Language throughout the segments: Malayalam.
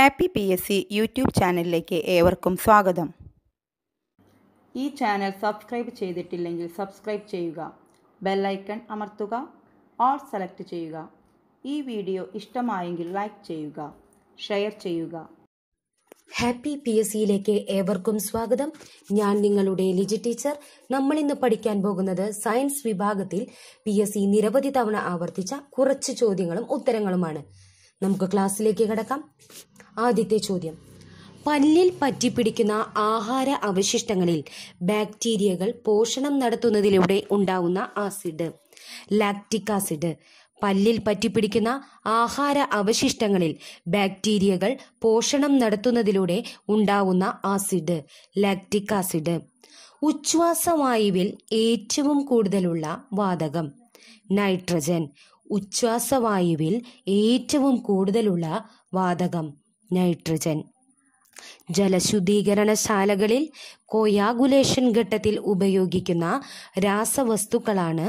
happy P S C YouTube ചാനലിലേക്ക് ഏവർക്കും സ്വാഗതം ഈ ചാനൽ സബ്സ്ക്രൈബ് ചെയ്തിട്ടില്ലെങ്കിൽ സബ്സ്ക്രൈബ് ചെയ്യുക ബെല്ലൈക്കൺ അമർത്തുക ഓൾ സെലക്ട് ചെയ്യുക ഈ വീഡിയോ ഇഷ്ടമായെങ്കിൽ ലൈക്ക് ചെയ്യുക ഷെയർ ചെയ്യുക ഹാപ്പി പി എസ് സിയിലേക്ക് ഏവർക്കും സ്വാഗതം ഞാൻ നിങ്ങളുടെ ലിജി ടീച്ചർ നമ്മൾ ഇന്ന് പഠിക്കാൻ പോകുന്നത് സയൻസ് വിഭാഗത്തിൽ പി എസ് സി നിരവധി തവണ ആവർത്തിച്ച കുറച്ച് ചോദ്യങ്ങളും ഉത്തരങ്ങളുമാണ് നമുക്ക് ക്ലാസ്സിലേക്ക് കിടക്കാം ആദ്യത്തെ ചോദ്യം പല്ലിൽ പറ്റിപ്പിടിക്കുന്ന ആഹാര അവശിഷ്ടങ്ങളിൽ ബാക്ടീരിയകൾ പോഷണം നടത്തുന്നതിലൂടെ ഉണ്ടാവുന്ന ആസിഡ് ലാക്റ്റിക് ആസിഡ് പല്ലിൽ പറ്റിപ്പിടിക്കുന്ന ആഹാര അവശിഷ്ടങ്ങളിൽ ബാക്ടീരിയകൾ പോഷണം നടത്തുന്നതിലൂടെ ഉണ്ടാവുന്ന ആസിഡ് ലാക്റ്റിക് ആസിഡ് ഉച്ഛ്വാസവായുവിൽ ഏറ്റവും കൂടുതലുള്ള വാതകം നൈട്രജൻ ഉച്ഛ്വാസവായുവിൽ ഏറ്റവും കൂടുതലുള്ള വാതകം നൈട്രജൻ ജലശുദ്ധീകരണശാലകളിൽ കോയാഗുലേഷൻ ഘട്ടത്തിൽ ഉപയോഗിക്കുന്ന രാസവസ്തുക്കളാണ്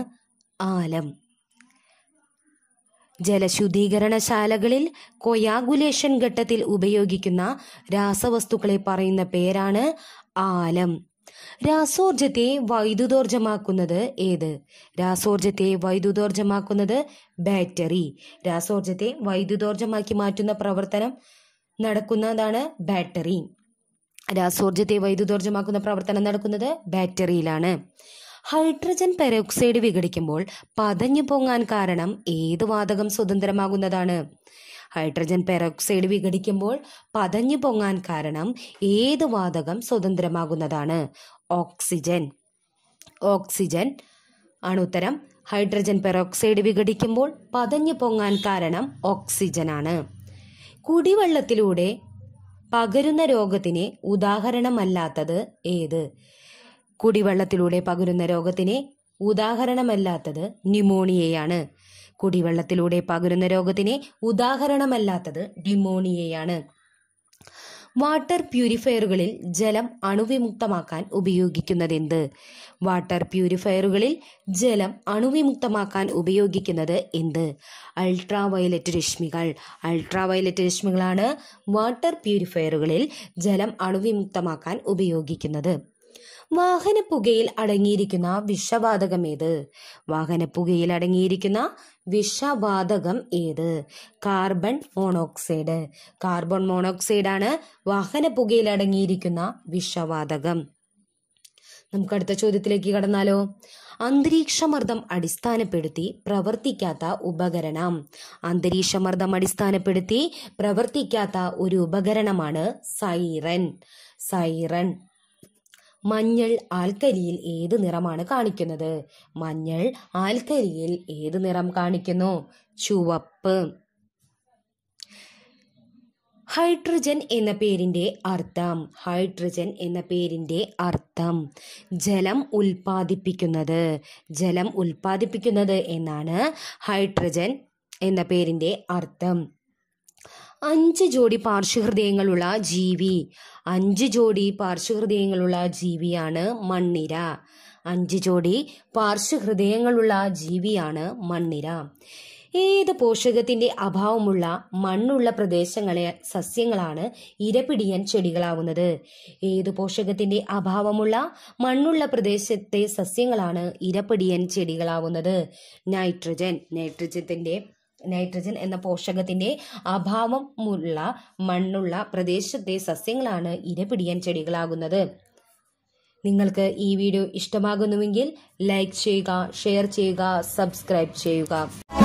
ആലം ജലശുദ്ധീകരണശാലകളിൽ കൊയാഗുലേഷൻ ഘട്ടത്തിൽ ഉപയോഗിക്കുന്ന രാസവസ്തുക്കളെ പറയുന്ന പേരാണ് ആലം രാസോർജത്തെ വൈദ്യുതോർജ്ജമാക്കുന്നത് ഏത് രാസോർജത്തെ വൈദ്യുതോർജ്ജമാക്കുന്നത് ബാറ്ററി രാസോർജത്തെ വൈദ്യുതോർജ്ജമാക്കി മാറ്റുന്ന പ്രവർത്തനം നടക്കുന്നതാണ് ബാറ്ററി രാസോർജത്തെ വൈദ്യുതോർജ്ജമാക്കുന്ന പ്രവർത്തനം നടക്കുന്നത് ബാറ്ററിയിലാണ് ഹൈഡ്രജൻ പെരോക്സൈഡ് വിഘടിക്കുമ്പോൾ പതഞ്ഞു പൊങ്ങാൻ കാരണം ഏത് വാതകം സ്വതന്ത്രമാകുന്നതാണ് ഹൈഡ്രജൻ പെറോക്സൈഡ് വിഘടിക്കുമ്പോൾ പതഞ്ഞു പൊങ്ങാൻ കാരണം ഏത് വാതകം സ്വതന്ത്രമാകുന്നതാണ് ഓക്സിജൻ ഓക്സിജൻ അണുത്തരം ഹൈഡ്രജൻ പെറോക്സൈഡ് വിഘടിക്കുമ്പോൾ പതഞ്ഞു പൊങ്ങാൻ കാരണം ഓക്സിജനാണ് കുടിവെള്ളത്തിലൂടെ പകരുന്ന രോഗത്തിന് ഉദാഹരണമല്ലാത്തത് ഏത് കുടിവെള്ളത്തിലൂടെ പകരുന്ന രോഗത്തിന് ഉദാഹരണമല്ലാത്തത് ന്യൂമോണിയയാണ് കുടിവെള്ളത്തിലൂടെ പകരുന്ന രോഗത്തിന് ഉദാഹരണമല്ലാത്തത് ഡിമോണിയയാണ് വാട്ടർ പ്യൂരിഫയറുകളിൽ ജലം അണുവിമുക്തമാക്കാൻ ഉപയോഗിക്കുന്നതെന്ത് വാട്ടർ പ്യൂരിഫയറുകളിൽ ജലം അണുവിമുക്തമാക്കാൻ ഉപയോഗിക്കുന്നത് എന്ത് അൾട്രാ വയലറ്റ് രശ്മികൾ അൾട്രാ വയലറ്റ് രശ്മികളാണ് വാട്ടർ പ്യൂരിഫയറുകളിൽ ജലം അണുവിമുക്തമാക്കാൻ ഉപയോഗിക്കുന്നത് വാഹന പുകയിൽ അടങ്ങിയിരിക്കുന്ന വിഷവാതകം ഏത് പുകയിൽ അടങ്ങിയിരിക്കുന്ന വിഷവാതകം ഏത് കാർബൺ മോണോക്സൈഡ് കാർബൺ വാഹന പുകയിൽ അടങ്ങിയിരിക്കുന്ന വിഷവാതകം നമുക്ക് അടുത്ത ചോദ്യത്തിലേക്ക് കടന്നാലോ അന്തരീക്ഷമർദ്ദം അടിസ്ഥാനപ്പെടുത്തി പ്രവർത്തിക്കാത്ത ഉപകരണം അന്തരീക്ഷമർദ്ദം അടിസ്ഥാനപ്പെടുത്തി പ്രവർത്തിക്കാത്ത ഒരു ഉപകരണമാണ് സൈറൻ സൈറൺ മഞ്ഞൾ ആൽക്കരിയിൽ ഏത് നിറമാണ് കാണിക്കുന്നത് മഞ്ഞൾ ആൽക്കരിയിൽ ഏത് നിറം കാണിക്കുന്നു ചുവപ്പ് ഹൈഡ്രജൻ എന്ന പേരിൻ്റെ അർത്ഥം ഹൈഡ്രജൻ എന്ന പേരിൻ്റെ അർത്ഥം ജലം ഉൽപ്പാദിപ്പിക്കുന്നത് ജലം ഉൽപ്പാദിപ്പിക്കുന്നത് എന്നാണ് ഹൈഡ്രജൻ എന്ന പേരിൻ്റെ അർത്ഥം അഞ്ച് ജോഡി പാർശ്വഹൃദയങ്ങളുള്ള ജീവി അഞ്ച് ജോഡി പാർശ്വഹൃദയങ്ങളുള്ള ജീവിയാണ് മണ്ണിര അഞ്ച് ജോഡി പാർശ്വഹൃദയങ്ങളുള്ള ജീവിയാണ് മണ്ണിര ഏത് പോഷകത്തിന്റെ അഭാവമുള്ള മണ്ണുള്ള പ്രദേശങ്ങളെ സസ്യങ്ങളാണ് ഇരപിടിയൻ ചെടികളാവുന്നത് ഏത് പോഷകത്തിന്റെ അഭാവമുള്ള മണ്ണുള്ള പ്രദേശത്തെ സസ്യങ്ങളാണ് ഇരപിടിയൻ ചെടികളാവുന്നത് നൈട്രജൻ നൈട്രജത്തിന്റെ നൈട്രജൻ എന്ന പോഷകത്തിന്റെ അഭാവമുള്ള മണ്ണുള്ള പ്രദേശത്തെ സസ്യങ്ങളാണ് ഇരപിടിയൻ ചെടികളാകുന്നത് നിങ്ങൾക്ക് ഈ വീഡിയോ ഇഷ്ടമാകുന്നുവെങ്കിൽ ലൈക്ക് ചെയ്യുക ഷെയർ ചെയ്യുക സബ്സ്ക്രൈബ് ചെയ്യുക